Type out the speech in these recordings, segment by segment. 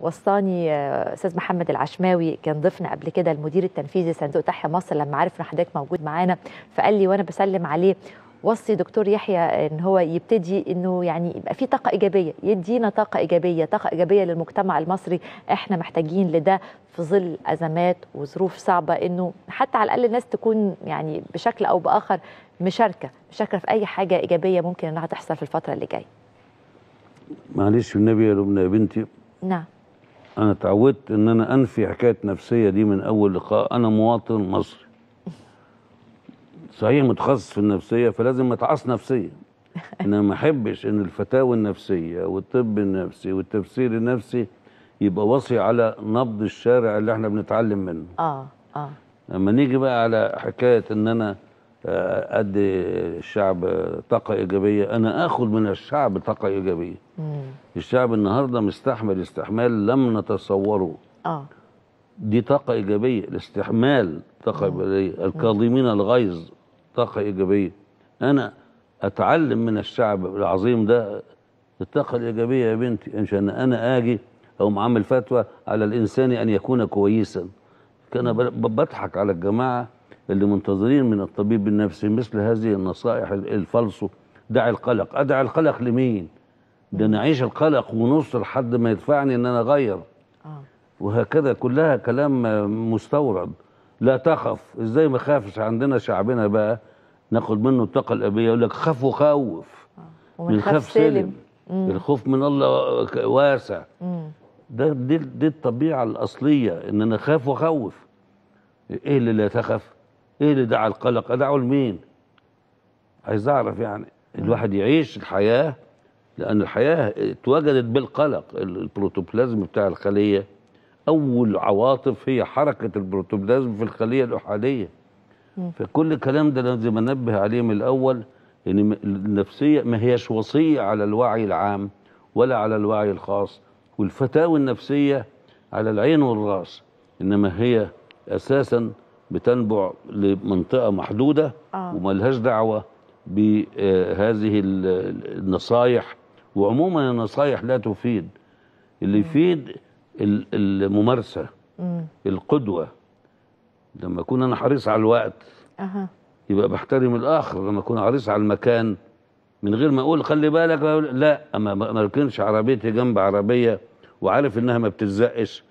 وصاني آه، استاذ محمد العشماوي كان ضيفنا قبل كده المدير التنفيذي صندوق تحيا مصر لما عرف ان حضرتك موجود معانا فقال لي وانا بسلم عليه وصي دكتور يحيى ان هو يبتدي انه يعني يبقى في طاقه ايجابيه يدينا طاقه ايجابيه طاقه ايجابيه للمجتمع المصري احنا محتاجين لده في ظل ازمات وظروف صعبه انه حتى على الاقل الناس تكون يعني بشكل او باخر مشاركه مشاركه في اي حاجه ايجابيه ممكن انها تحصل في الفتره اللي جايه معلش والنبي يا لبنى يا بنتي نعم انا تعودت ان انا انفي حكايه نفسيه دي من اول لقاء انا مواطن مصري صحيح متخصص في النفسيه فلازم اتعاص نفسيا انا ما احبش ان الفتاوى النفسيه والطب النفسي والتفسير النفسي يبقى وصي على نبض الشارع اللي احنا بنتعلم منه اه اه لما نيجي بقى على حكايه ان انا آه، ادي الشعب طاقه ايجابيه انا اخد من الشعب طاقه ايجابيه مم. الشعب النهارده مستحمل استحمال لم نتصوره اه دي طاقة إيجابية الاستحمال طاقة آه. إيجابية آه. الكاظمين الغيظ طاقة إيجابية أنا أتعلم من الشعب العظيم ده الطاقة الإيجابية يا بنتي عشان أنا آجي أقوم عامل فتوى على الإنسان أن يكون كويسا كان بضحك على الجماعة اللي منتظرين من الطبيب النفسي مثل هذه النصائح الفلسو دع القلق أدع القلق لمين ده انا اعيش القلق ونص لحد ما يدفعني ان انا اغير آه. وهكذا كلها كلام مستورد لا تخف ازاي ما اخافش عندنا شعبنا بقى ناخد منه الطاقه الابيه يقول لك خف وخوف آه. من خف سلم مم. الخوف من الله واسع مم. ده دي, دي الطبيعه الاصليه ان انا اخاف واخوف ايه اللي لا تخف ايه اللي دعا القلق ادعه لمين عايز اعرف يعني الواحد يعيش الحياه لأن الحياة اتوجدت بالقلق البروتوبلازم بتاع الخلية أول عواطف هي حركة البروتوبلازم في الخلية الأحادية فكل الكلام ده لازم أنبه عليه من الأول إن يعني النفسية ما هيش وصية على الوعي العام ولا على الوعي الخاص والفتاوى النفسية على العين والراس إنما هي أساسا بتنبع لمنطقة محدودة آه. لهاش دعوة بهذه النصايح وعموما النصايح لا تفيد اللي يفيد الممارسه القدوه لما اكون انا حريص على الوقت أه. يبقى بحترم الاخر لما اكون حريص على المكان من غير ما اقول خلي بالك لا اما ما اركنش عربيتي جنب عربيه وعارف انها ما بتتزقش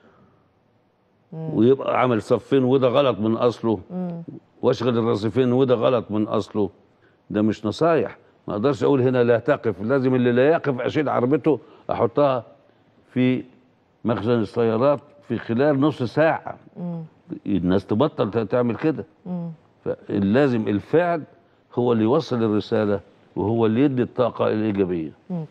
ويبقى عمل صفين وده غلط من اصله واشغل الرصيفين وده غلط من اصله ده مش نصايح ما اقدرش اقول هنا لا تقف لازم اللي لا يقف اشيل عربته احطها في مخزن السيارات في خلال نص ساعه مم. الناس تبطل تعمل كده لازم الفعل هو اللي يوصل الرساله وهو اللي يدي الطاقه الايجابيه مم.